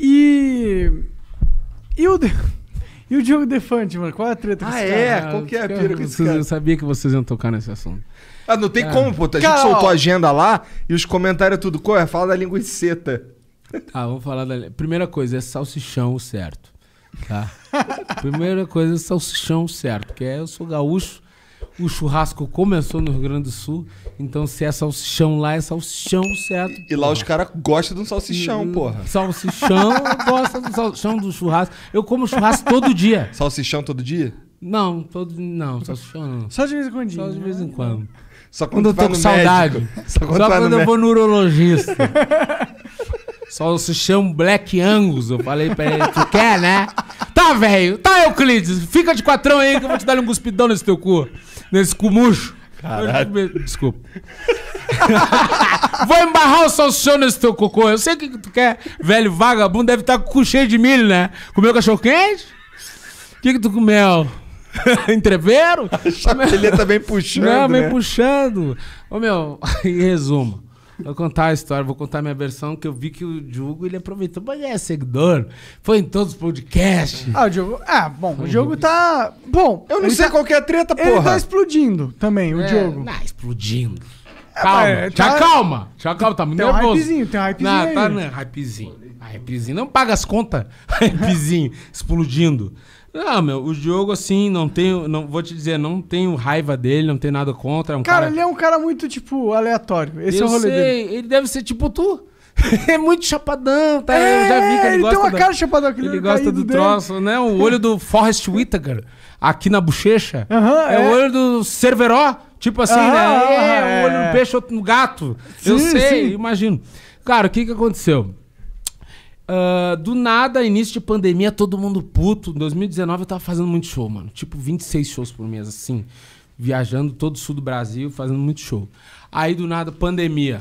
E. E o. E o Diogo Defante, mano? Qual é a treta ah, que Ah, é? Qual que é a pira com esse cara? Eu sabia que vocês iam tocar nesse assunto. Ah, não tem é. como, pô. A gente soltou a agenda lá e os comentários é tudo. Qual é? Fala da linguiça. Ah, vamos falar da... Primeira coisa, é salsichão certo, tá? Primeira coisa, é salsichão certo, porque é, eu sou gaúcho, o churrasco começou no Rio Grande do Sul. Então, se é salsichão lá, é salsichão, certo? E, e lá os caras gostam de um salsichão, e, hum, porra. Salsichão, gosta do salsichão do churrasco. Eu como churrasco todo dia. Salsichão todo dia? Não, todo não, salsichão não. Só de vez em quando. Só de vez em quando. Só quando, quando eu tô com saudade. Só quando, Só quando eu vou no urologista. Salsichão Black Angus. Eu falei pra ele, tu quer, né? Tá, velho. Tá, Euclides. Fica de quatrão aí que eu vou te dar um cuspidão nesse teu cu nesse cumuxo. Caralho. Desculpa. Vou embarrar o salsichão nesse teu cocô. Eu sei o que, que tu quer. Velho vagabundo deve estar tá com cheio de milho, né? Comeu cachorro quente? O que, que tu comeu? Entreveiro? A chapelha tá bem puxando. Não, né? bem puxando. Ô meu, em resumo. Vou contar a história, vou contar a minha versão, que eu vi que o Diogo, ele aproveitou. Mas é seguidor, foi em todos os podcasts. Ah, o Diogo... Ah, bom, o Diogo tá... Bom, eu não sei tá... qual que é a treta, porra. Ele tá explodindo também, o é, Diogo. Não, explodindo. É, calma, é, já tá... calma, já calma, tá muito tem nervoso. Tem um hypezinho, tem um hypezinho Não, aí. tá, né, hypezinho. Ah, hypezinho, não paga as contas, hypezinho, explodindo. Ah, meu, o Diogo, assim, não tenho. Não, vou te dizer, não tenho raiva dele, não tenho nada contra. É um cara, cara, ele é um cara muito, tipo, aleatório. Esse eu é o rolê sei, dele. Ele deve ser tipo tu. é muito chapadão, tá? É, eu já vi que ele, ele gosta. Ele tem uma da, cara chapadão que Ele, ele é gosta do dele. troço, né? O olho do Forrest Whitaker aqui na bochecha. é, é, o é. olho do Cerveró. Tipo assim, né? é, o olho do é. peixe, outro no gato. Sim, eu sei, sim. imagino. Cara, o que que aconteceu? Uh, do nada, início de pandemia, todo mundo puto. Em 2019 eu tava fazendo muito show, mano. Tipo, 26 shows por mês, assim. Viajando todo o sul do Brasil, fazendo muito show. Aí do nada, pandemia.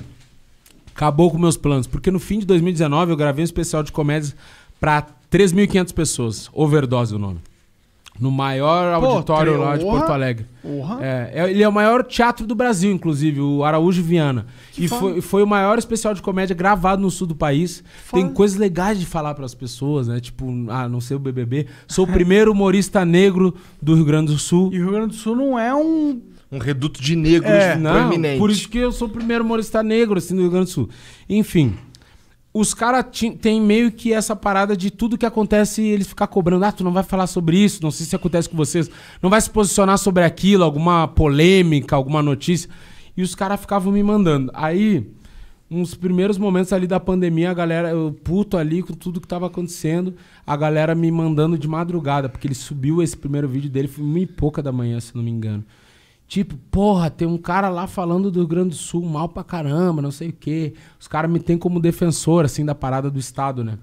Acabou com meus planos. Porque no fim de 2019 eu gravei um especial de comédias pra 3.500 pessoas. Overdose é o nome. No maior Pô, auditório lá de Porto Alegre. Uhum. É, ele é o maior teatro do Brasil, inclusive, o Araújo Viana. Que e foi, foi, o maior especial de comédia gravado no sul do país. Foda. Tem coisas legais de falar para as pessoas, né? Tipo, ah, não sei o BBB. Sou o primeiro humorista negro do Rio Grande do Sul. E o Rio Grande do Sul não é um um reduto de negros é, não, Por isso que eu sou o primeiro humorista negro assim, do Rio Grande do Sul. Enfim, os caras têm meio que essa parada de tudo que acontece eles ficar cobrando. Ah, tu não vai falar sobre isso, não sei se acontece com vocês. Não vai se posicionar sobre aquilo, alguma polêmica, alguma notícia. E os caras ficavam me mandando. Aí, uns primeiros momentos ali da pandemia, a galera, eu puto ali com tudo que tava acontecendo, a galera me mandando de madrugada, porque ele subiu esse primeiro vídeo dele, foi uma e pouca da manhã, se não me engano. Tipo, porra, tem um cara lá falando do Rio Grande do Sul mal pra caramba, não sei o quê. Os caras me têm como defensor, assim, da parada do Estado, né?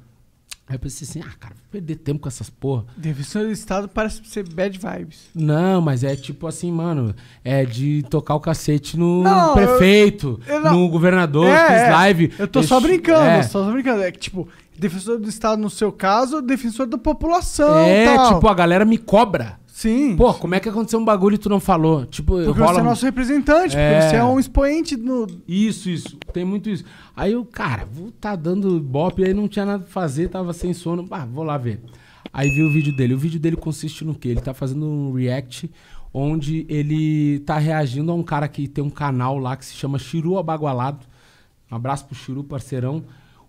Aí eu pensei assim, ah, cara, vou perder tempo com essas porra. Defensor do Estado parece ser bad vibes. Não, mas é tipo assim, mano, é de tocar o cacete no não, prefeito, eu, eu não... no governador, é, fiz é, live. Eu tô deixo... só brincando, é. só brincando. É que, tipo, defensor do Estado no seu caso, defensor da população. É, tal. tipo, a galera me cobra. Sim. Pô, como é que aconteceu um bagulho e tu não falou? Tipo, porque rola... você é nosso representante, é... porque você é um expoente no. Isso, isso. Tem muito isso. Aí eu, cara, vou tá dando bop, aí não tinha nada pra fazer, tava sem sono. Ah, vou lá ver. Aí vi o vídeo dele. O vídeo dele consiste no quê? Ele tá fazendo um react onde ele tá reagindo a um cara que tem um canal lá que se chama Chiru Abagualado. Um abraço pro Chiru, parceirão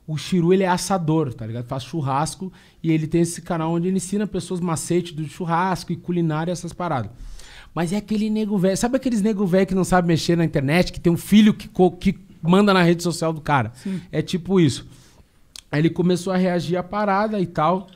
o Shiru ele é assador, tá ligado? Faz churrasco e ele tem esse canal onde ele ensina pessoas macete do churrasco e culinária, essas paradas. Mas é aquele nego velho. Sabe aqueles nego velho que não sabe mexer na internet, que tem um filho que, que manda na rede social do cara? Sim. É tipo isso. Aí ele começou a reagir à parada e tal.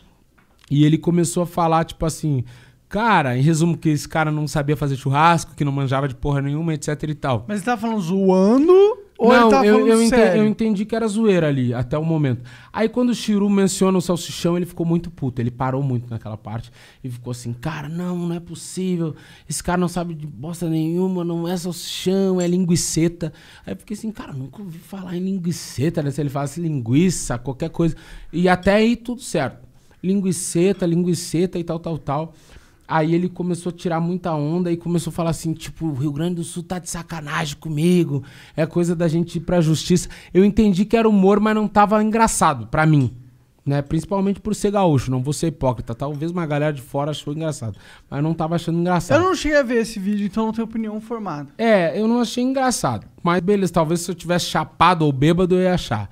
E ele começou a falar, tipo assim. Cara, em resumo, que esse cara não sabia fazer churrasco, que não manjava de porra nenhuma, etc e tal. Mas ele tava falando zoando ou não, eu, eu, entendi, eu, entendi, que era zoeira ali, até o momento. Aí quando o Shiru menciona o salsichão, ele ficou muito puto. Ele parou muito naquela parte e ficou assim, cara, não, não é possível. Esse cara não sabe de bosta nenhuma, não é salsichão, é linguiceta. Aí eu fiquei assim, cara, nunca ouvi falar em linguiceta, né? Se ele falasse linguiça, qualquer coisa. E até aí tudo certo. Linguiceta, linguiceta e tal, tal, tal. Aí ele começou a tirar muita onda e começou a falar assim, tipo, o Rio Grande do Sul tá de sacanagem comigo. É coisa da gente ir pra justiça. Eu entendi que era humor, mas não tava engraçado para mim. Né? Principalmente por ser gaúcho, não vou ser hipócrita. Talvez uma galera de fora achou engraçado, mas não tava achando engraçado. Eu não cheguei a ver esse vídeo, então não tenho opinião formada. É, eu não achei engraçado. Mas beleza, talvez se eu tivesse chapado ou bêbado eu ia achar.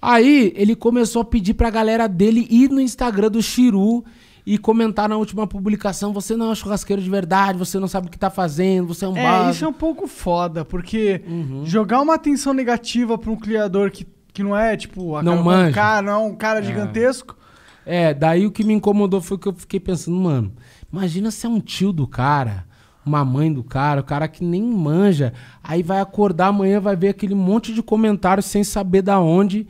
Aí ele começou a pedir pra galera dele ir no Instagram do Chiru e comentar na última publicação: você não é um churrasqueiro de verdade, você não sabe o que tá fazendo, você é um É, vaso. isso é um pouco foda, porque uhum. jogar uma atenção negativa pra um criador que, que não é, tipo, a não cara, um cara, não é um cara é. gigantesco. É, daí o que me incomodou foi que eu fiquei pensando, mano, imagina se é um tio do cara uma mãe do cara, o cara que nem manja. Aí vai acordar amanhã, vai ver aquele monte de comentários sem saber da onde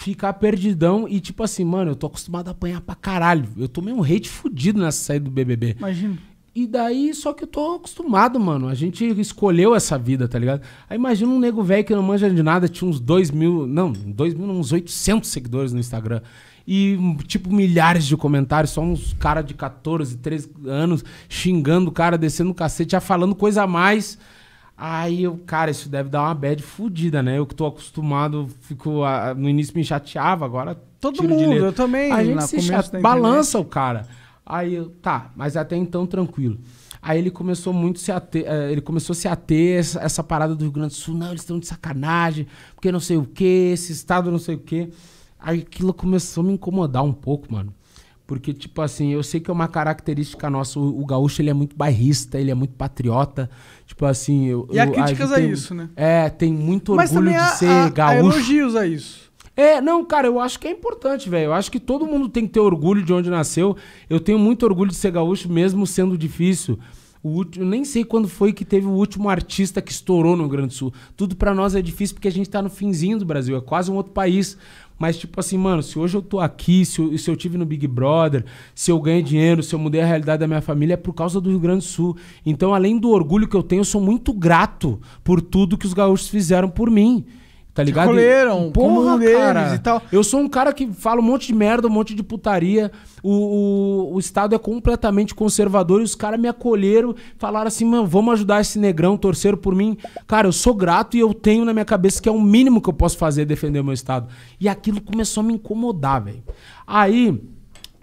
ficar perdidão e tipo assim, mano, eu tô acostumado a apanhar pra caralho. Eu tomei um hate fudido nessa saída do BBB. Imagina. E daí, só que eu tô acostumado, mano. A gente escolheu essa vida, tá ligado? Aí imagina um nego velho que não manja de nada, tinha uns dois mil, não, dois mil, uns 800 seguidores no Instagram. E, tipo, milhares de comentários, só uns cara de 14, 13 anos xingando o cara, descendo o cacete, já falando coisa a mais. Aí eu, cara, isso deve dar uma bad fodida, né? Eu que tô acostumado, fico. A, no início me chateava, agora. Todo mundo, eu também. A gente se chate... balança o cara. Aí eu, tá, mas até então tranquilo. Aí ele começou muito se ater, eh, ele começou a se ater essa, essa parada do Rio Grande do Sul, não, eles estão de sacanagem, porque não sei o quê, esse estado não sei o quê. Aí aquilo começou a me incomodar um pouco, mano. Porque, tipo assim, eu sei que é uma característica nossa. O, o gaúcho, ele é muito bairrista, ele é muito patriota. Tipo assim... Eu, e há críticas a, a isso, né? É, tem muito orgulho de ser a, gaúcho. Mas elogios a isso. É, não, cara, eu acho que é importante, velho. Eu acho que todo mundo tem que ter orgulho de onde nasceu. Eu tenho muito orgulho de ser gaúcho, mesmo sendo difícil. O último, nem sei quando foi que teve o último artista que estourou no Rio Grande do Sul. Tudo para nós é difícil porque a gente tá no finzinho do Brasil, é quase um outro país. Mas, tipo assim, mano, se hoje eu tô aqui, se eu, se eu tive no Big Brother, se eu ganhei dinheiro, se eu mudei a realidade da minha família, é por causa do Rio Grande do Sul. Então, além do orgulho que eu tenho, eu sou muito grato por tudo que os gaúchos fizeram por mim. Tá ligado? Escolheram, Porra, como cara, e tal. Eu sou um cara que fala um monte de merda, um monte de putaria. O, o, o Estado é completamente conservador e os caras me acolheram, falaram assim, mano, vamos ajudar esse negrão, torceram por mim. Cara, eu sou grato e eu tenho na minha cabeça que é o mínimo que eu posso fazer é defender o meu Estado. E aquilo começou a me incomodar, velho. Aí,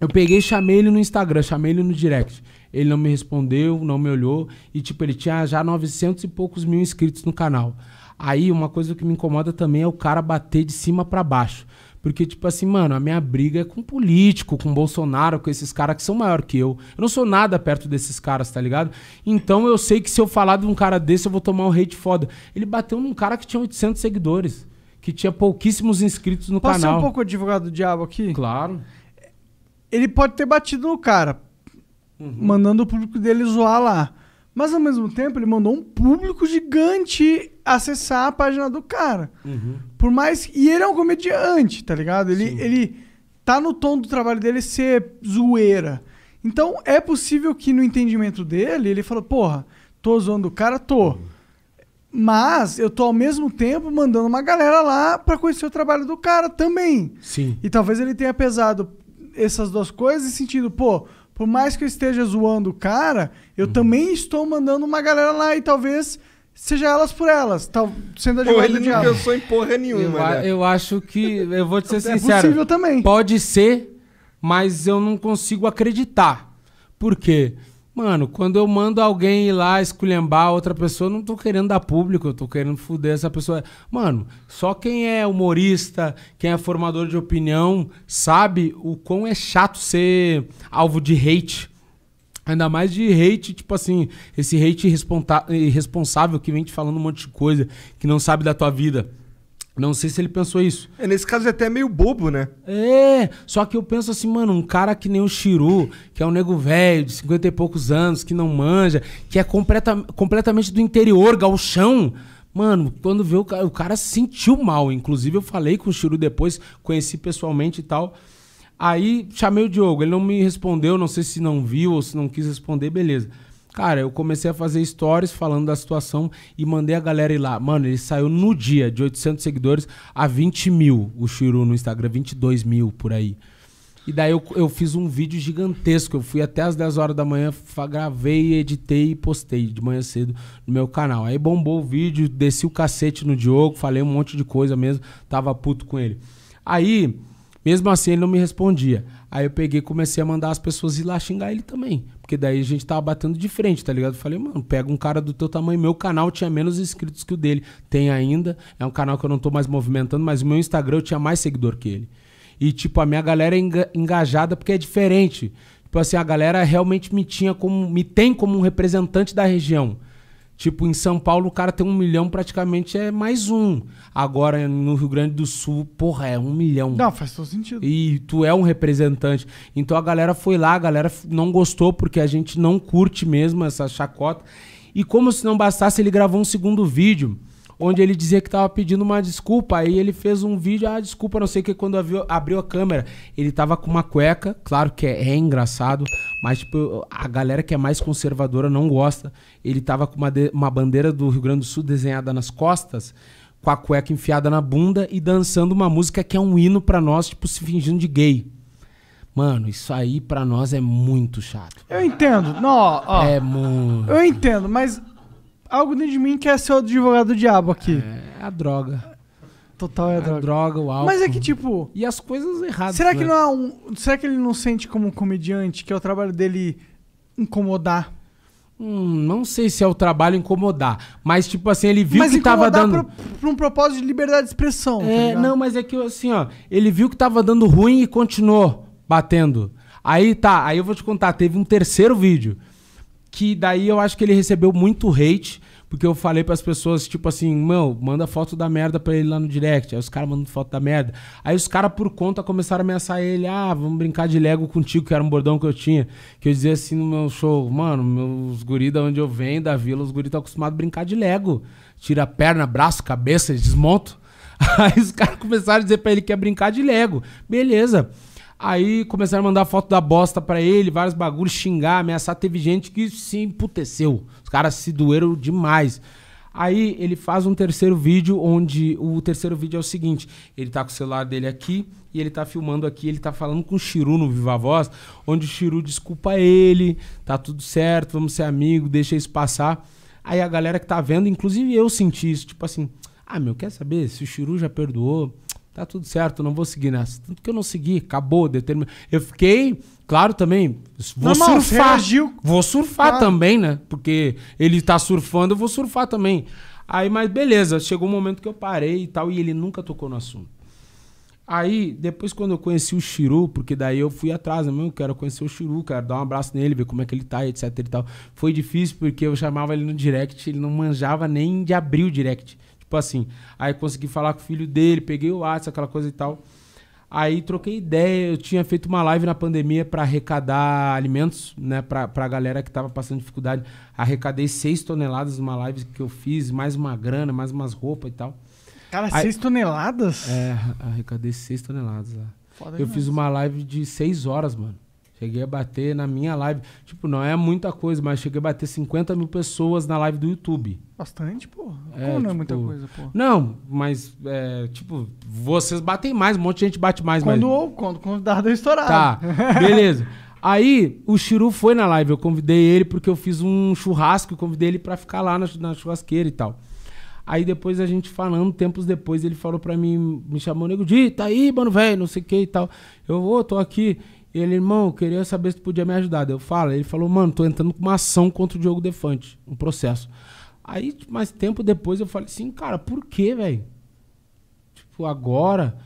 eu peguei chamei ele no Instagram, chamei ele no direct. Ele não me respondeu, não me olhou. E, tipo, ele tinha já 900 e poucos mil inscritos no canal. Aí uma coisa que me incomoda também é o cara bater de cima para baixo. Porque, tipo assim, mano, a minha briga é com político, com Bolsonaro, com esses caras que são maior que eu. Eu não sou nada perto desses caras, tá ligado? Então eu sei que se eu falar de um cara desse, eu vou tomar um hate foda. Ele bateu num cara que tinha 800 seguidores, que tinha pouquíssimos inscritos no Posso canal. Posso ser um pouco advogado do diabo aqui? Claro. Ele pode ter batido no cara, uhum. mandando o público dele zoar lá. Mas ao mesmo tempo, ele mandou um público gigante acessar a página do cara. Uhum. Por mais. E ele é um comediante, tá ligado? Ele, ele tá no tom do trabalho dele ser zoeira. Então é possível que no entendimento dele, ele falou, porra, tô zoando o cara, tô. Uhum. Mas eu tô ao mesmo tempo mandando uma galera lá para conhecer o trabalho do cara também. Sim. E talvez ele tenha pesado essas duas coisas e sentido, pô, por mais que eu esteja zoando o cara, eu uhum. também estou mandando uma galera lá e talvez seja elas por elas, tal, sendo Pô, ele não pensou em porra nenhuma, eu, né? eu acho que, eu vou te ser é sincero. É possível também. Pode ser, mas eu não consigo acreditar. Por quê? Mano, quando eu mando alguém ir lá esculhambar outra pessoa, eu não tô querendo dar público, eu tô querendo fuder essa pessoa. Mano, só quem é humorista, quem é formador de opinião, sabe o quão é chato ser alvo de hate. Ainda mais de hate, tipo assim, esse hate irresponsável que vem te falando um monte de coisa, que não sabe da tua vida. Não sei se ele pensou isso. É, nesse caso é até meio bobo, né? É, só que eu penso assim, mano, um cara que nem o Shiru, que é um nego velho, de cinquenta e poucos anos, que não manja, que é completa, completamente do interior, galchão. Mano, quando vê o cara, o cara se sentiu mal. Inclusive, eu falei com o Shiru depois, conheci pessoalmente e tal. Aí chamei o Diogo, ele não me respondeu, não sei se não viu ou se não quis responder, beleza. Cara, eu comecei a fazer stories falando da situação e mandei a galera ir lá. Mano, ele saiu no dia de 800 seguidores a 20 mil, o Shiru no Instagram, 22 mil por aí. E daí eu, eu fiz um vídeo gigantesco. Eu fui até as 10 horas da manhã, gravei, editei e postei de manhã cedo no meu canal. Aí bombou o vídeo, desci o cacete no Diogo, falei um monte de coisa mesmo, tava puto com ele. Aí mesmo assim, ele não me respondia. Aí eu peguei e comecei a mandar as pessoas ir lá xingar ele também. Porque daí a gente tava batendo de frente, tá ligado? Eu falei, mano, pega um cara do teu tamanho. Meu canal tinha menos inscritos que o dele. Tem ainda. É um canal que eu não tô mais movimentando, mas o meu Instagram eu tinha mais seguidor que ele. E, tipo, a minha galera é engajada porque é diferente. Tipo assim, a galera realmente me tinha como. me tem como um representante da região. Tipo, em São Paulo o cara tem um milhão, praticamente é mais um. Agora, no Rio Grande do Sul, porra, é um milhão. Não, faz todo sentido. E tu é um representante. Então a galera foi lá, a galera não gostou, porque a gente não curte mesmo essa chacota. E como se não bastasse, ele gravou um segundo vídeo onde ele dizia que estava pedindo uma desculpa. Aí ele fez um vídeo, ah, desculpa, não sei o que, quando abriu, abriu a câmera. Ele tava com uma cueca, claro que é, é, engraçado, mas tipo, a galera que é mais conservadora não gosta. Ele tava com uma, de, uma bandeira do Rio Grande do Sul desenhada nas costas com a cueca enfiada na bunda e dançando uma música que é um hino para nós, tipo, se fingindo de gay. Mano, isso aí para nós é muito chato. Eu entendo. Não, ó, ó, É muito. Eu entendo, mas algo dentro de mim quer é ser o advogado do diabo aqui. É, é, a droga. Total é a, a droga. o álcool. Mas é que, tipo. E as coisas erradas. Será que, né? não é um, será que ele não sente como um comediante que é o trabalho dele incomodar? Hum, não sei se é o trabalho incomodar, mas tipo assim, ele viu mas que tava dando. Pra, pra um propósito de liberdade de expressão. Tá é, tá não, mas é que assim, ó, ele viu que tava dando ruim e continuou batendo. Aí tá, aí eu vou te contar, teve um terceiro vídeo que daí eu acho que ele recebeu muito hate, porque eu falei para as pessoas, tipo assim, meu, manda foto da merda para ele lá no direct. Aí os caras mandam foto da merda. Aí os caras, por conta, começaram a ameaçar ele. Ah, vamos brincar de Lego contigo, que era um bordão que eu tinha. Que eu dizia assim no meu show, mano, meus guris da onde eu venho, da vila, os guris estão acostumados a brincar de Lego. Tira perna, braço, cabeça, desmonto. Aí os caras começaram a dizer para ele que ia brincar de Lego. Beleza. Aí começaram a mandar foto da bosta pra ele, vários bagulhos, xingar, ameaçar. Teve gente que se emputeceu. Os caras se doeram demais. Aí ele faz um terceiro vídeo, onde o terceiro vídeo é o seguinte: ele tá com o celular dele aqui e ele tá filmando aqui, ele tá falando com o Chiru no Viva Voz, onde o Chiru desculpa ele, tá tudo certo, vamos ser amigos, deixa isso passar. Aí a galera que tá vendo, inclusive eu senti isso, tipo assim: ah, meu, quer saber se o Chiru já perdoou? Tá tudo certo, não vou seguir nessa. Tanto que eu não segui, acabou, determinado. Eu fiquei, claro, também. Vou surfar. Vou surfar claro. também, né? Porque ele tá surfando, eu vou surfar também. Aí, mas beleza, chegou um momento que eu parei e tal, e ele nunca tocou no assunto. Aí, depois quando eu conheci o Shiru, porque daí eu fui atrás, né? Eu quero conhecer o Shiru, quero dar um abraço nele, ver como é que ele tá, etc e tal. Foi difícil porque eu chamava ele no direct, ele não manjava nem de abrir o direct. Tipo assim, aí consegui falar com o filho dele, peguei o WhatsApp, aquela coisa e tal. Aí troquei ideia, eu tinha feito uma live na pandemia para arrecadar alimentos, né, pra, pra galera que tava passando dificuldade. Arrecadei 6 toneladas numa live que eu fiz, mais uma grana, mais umas roupas e tal. Cara, 6 toneladas? É, arrecadei 6 toneladas lá. Foda eu demais. fiz uma live de 6 horas, mano. Cheguei a bater na minha live. Tipo, não é muita coisa, mas cheguei a bater 50 mil pessoas na live do YouTube. Bastante, pô. É, Como não é tipo, é muita coisa, pô? Não, mas, é, tipo, vocês batem mais, um monte de gente bate mais. Quando, ou quando convidado é estourado. Tá, beleza. Aí o Chiru foi na live, eu convidei ele porque eu fiz um churrasco e convidei ele para ficar lá na, na churrasqueira e tal. Aí depois a gente falando, tempos depois, ele falou pra mim, me chamou, nego, Di, tá aí, mano, velho, não sei o que e tal. Eu, ô, oh, tô aqui. Ele, irmão, queria saber se tu podia me ajudar. Eu falo, ele falou, mano, tô entrando com uma ação contra o Diogo Defante, um processo. Aí, tipo, mais tempo depois, eu falei assim, cara, por que, velho? Tipo, agora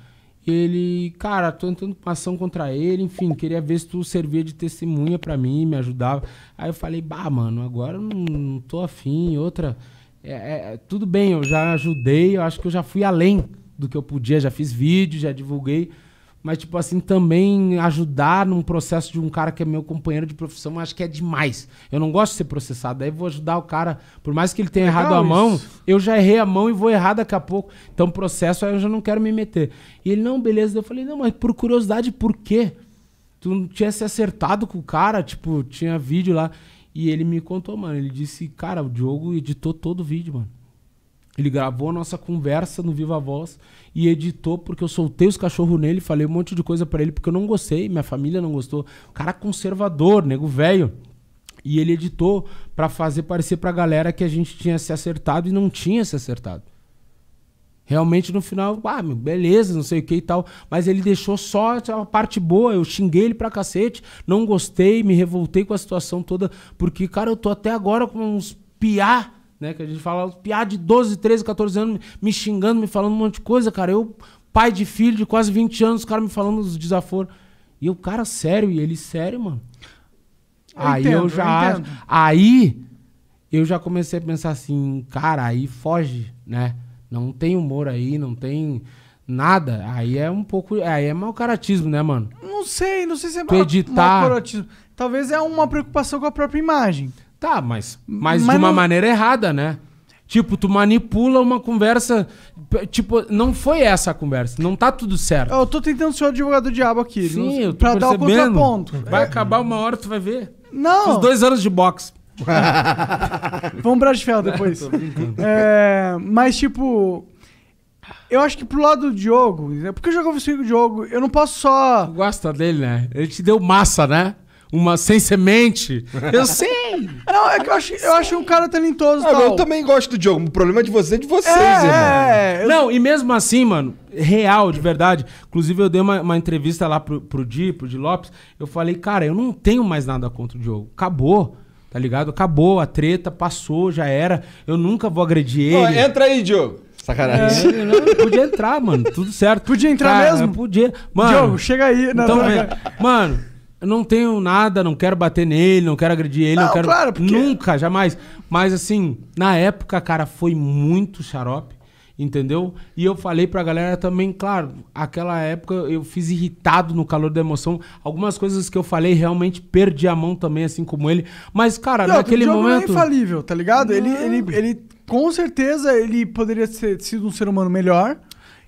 ele, cara, tô entrando com uma ação contra ele, enfim, queria ver se tu servia de testemunha para mim, me ajudava. Aí eu falei, bah, mano, agora não, não tô afim, outra. É, é, tudo bem, eu já ajudei, eu acho que eu já fui além do que eu podia, já fiz vídeo, já divulguei mas, tipo assim, também ajudar num processo de um cara que é meu companheiro de profissão, acho que é demais. Eu não gosto de ser processado. Aí vou ajudar o cara, por mais que ele tenha Legal errado a mão, eu já errei a mão e vou errar daqui a pouco. Então, processo, aí eu já não quero me meter. E ele, não, beleza. Eu falei, não, mas por curiosidade, por quê? Tu não tinha se acertado com o cara, tipo, tinha vídeo lá. E ele me contou, mano. Ele disse, cara, o Diogo editou todo o vídeo, mano. Ele gravou a nossa conversa no Viva Voz e editou, porque eu soltei os cachorros nele, falei um monte de coisa para ele, porque eu não gostei, minha família não gostou. O cara conservador, nego velho. E ele editou para fazer parecer pra galera que a gente tinha se acertado e não tinha se acertado. Realmente no final, ah, meu, beleza, não sei o que e tal. Mas ele deixou só a parte boa. Eu xinguei ele pra cacete, não gostei, me revoltei com a situação toda. Porque, cara, eu tô até agora com uns piá né? Que a gente fala piada ah, de 12, 13, 14 anos me xingando, me falando um monte de coisa, cara. Eu, pai de filho de quase 20 anos, o cara me falando os desaforos. E o cara, sério, e ele, sério, mano. Eu aí entendo, eu já. Eu aí eu já comecei a pensar assim, cara, aí foge, né? Não tem humor aí, não tem nada. Aí é um pouco. Aí é mau caratismo, né, mano? Não sei, não sei se é mau, editar... caratismo. Talvez é uma preocupação com a própria imagem. Tá, mas, mas, mas de uma não... maneira errada, né? Tipo, tu manipula uma conversa. Tipo, não foi essa a conversa. Não tá tudo certo. Eu tô tentando ser o advogado do diabo aqui. Sim, não, eu tô pra percebendo. dar o contraponto. Vai é. acabar uma hora, tu vai ver. Não. Os dois anos de boxe. Vamos pra de ferro depois. É, mas, tipo, eu acho que pro lado do Diogo, porque eu jogava assim com o Diogo, eu não posso só. Tu gosta dele, né? Ele te deu massa, né? uma sem semente. Eu sei! Não, é que eu acho, eu acho um cara talentoso. Ah, eu também gosto do Diogo. O problema é de você é de vocês, é, irmão. É, eu... Não, e mesmo assim, mano, real, de verdade. Inclusive, eu dei uma, uma entrevista lá pro, pro Di, pro Di Lopes. Eu falei, cara, eu não tenho mais nada contra o Diogo. Acabou. Tá ligado? Acabou a treta, passou, já era. Eu nunca vou agredir ele. Não, entra aí, Diogo. Sacanagem. É, não, podia entrar, mano. Tudo certo. Podia entrar cara, mesmo? Podia. Mano, Diogo, chega aí. Não, né, então, não, tá mano, eu não tenho nada, não quero bater nele, não quero agredir ele, não, não quero. Claro, porque... Nunca, jamais. Mas assim, na época, cara, foi muito xarope, entendeu? E eu falei pra galera também, claro, aquela época eu fiz irritado no calor da emoção. Algumas coisas que eu falei realmente perdi a mão também, assim como ele. Mas, cara, não, naquele é momento. Ele é infalível, tá ligado? Ele, ele, ele, com certeza, ele poderia ter sido um ser humano melhor.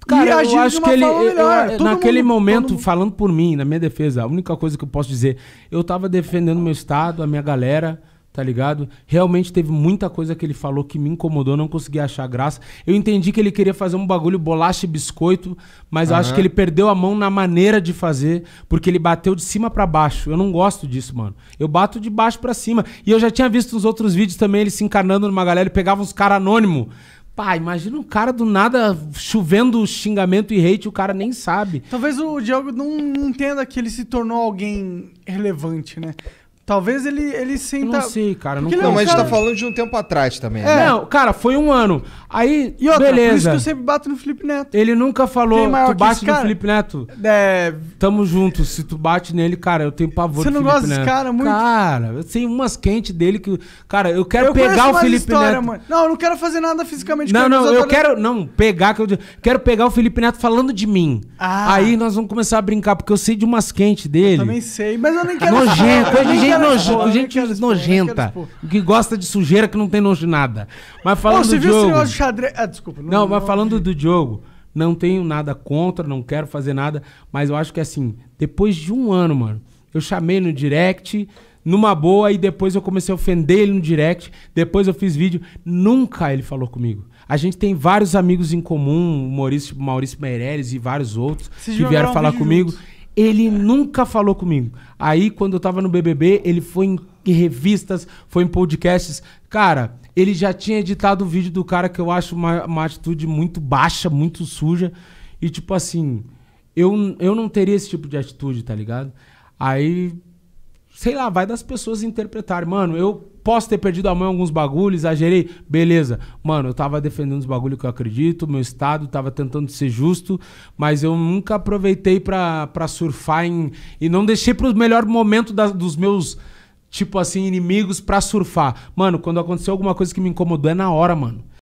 Cara, e eu acho que ele. Eu, naquele mundo, momento, falando por mim, na minha defesa, a única coisa que eu posso dizer, eu tava defendendo meu estado, a minha galera tá ligado? Realmente teve muita coisa que ele falou que me incomodou, não consegui achar graça. Eu entendi que ele queria fazer um bagulho bolacha e biscoito, mas uhum. eu acho que ele perdeu a mão na maneira de fazer, porque ele bateu de cima para baixo. Eu não gosto disso, mano. Eu bato de baixo para cima. E eu já tinha visto nos outros vídeos também ele se encarnando numa galera, ele pegava uns caras anônimo. Pá, imagina um cara do nada chovendo xingamento e hate, o cara nem sabe. Talvez o Diogo não entenda que ele se tornou alguém relevante, né? Talvez ele, ele senta Eu não sei, cara. Não, é não, mas a gente tá falando de um tempo atrás também. É. Né? Não, cara, foi um ano. Aí, e outra, beleza. Por isso que eu sempre bato no Felipe Neto. Ele nunca falou, tu bate no Felipe Neto. É. Tamo junto. Se tu bate nele, cara, eu tenho pavor Você não Felipe gosta desse cara muito? Cara, eu sei umas quentes dele que. Cara, eu quero eu pegar o Felipe Neto. Mano. Não, eu não quero fazer nada fisicamente Não, não, eu quero. Não, pegar. Que eu quero pegar o Felipe Neto falando de mim. Ah. Aí nós vamos começar a brincar, porque eu sei de umas quentes dele. Eu também sei, mas eu nem quero. Nojento, coisa é de gente gente, nojo, gente nojenta. Que gosta de sujeira que não tem nojo de nada. Mas falando Ô, do jogo. De xadrez... Ah, desculpa. Não, não, mas falando do Diogo não tenho nada contra, não quero fazer nada. Mas eu acho que assim, depois de um ano, mano, eu chamei no direct numa boa e depois eu comecei a ofender ele no direct, depois eu fiz vídeo, nunca ele falou comigo. A gente tem vários amigos em comum, o Maurício, Maurício Meirelles e vários outros que vieram falar comigo. Juntos. Ele nunca falou comigo. Aí, quando eu tava no BBB, ele foi em, em revistas, foi em podcasts. Cara, ele já tinha editado o vídeo do cara que eu acho uma, uma atitude muito baixa, muito suja. E, tipo assim, eu, eu não teria esse tipo de atitude, tá ligado? Aí sei lá, vai das pessoas interpretar. Mano, eu posso ter perdido a mão em alguns bagulhos, exagerei. Beleza. Mano, eu tava defendendo os bagulhos que eu acredito, meu estado tava tentando ser justo, mas eu nunca aproveitei para surfar em, e não deixei pro melhor momento da, dos meus tipo assim inimigos para surfar. Mano, quando aconteceu alguma coisa que me incomodou é na hora, mano.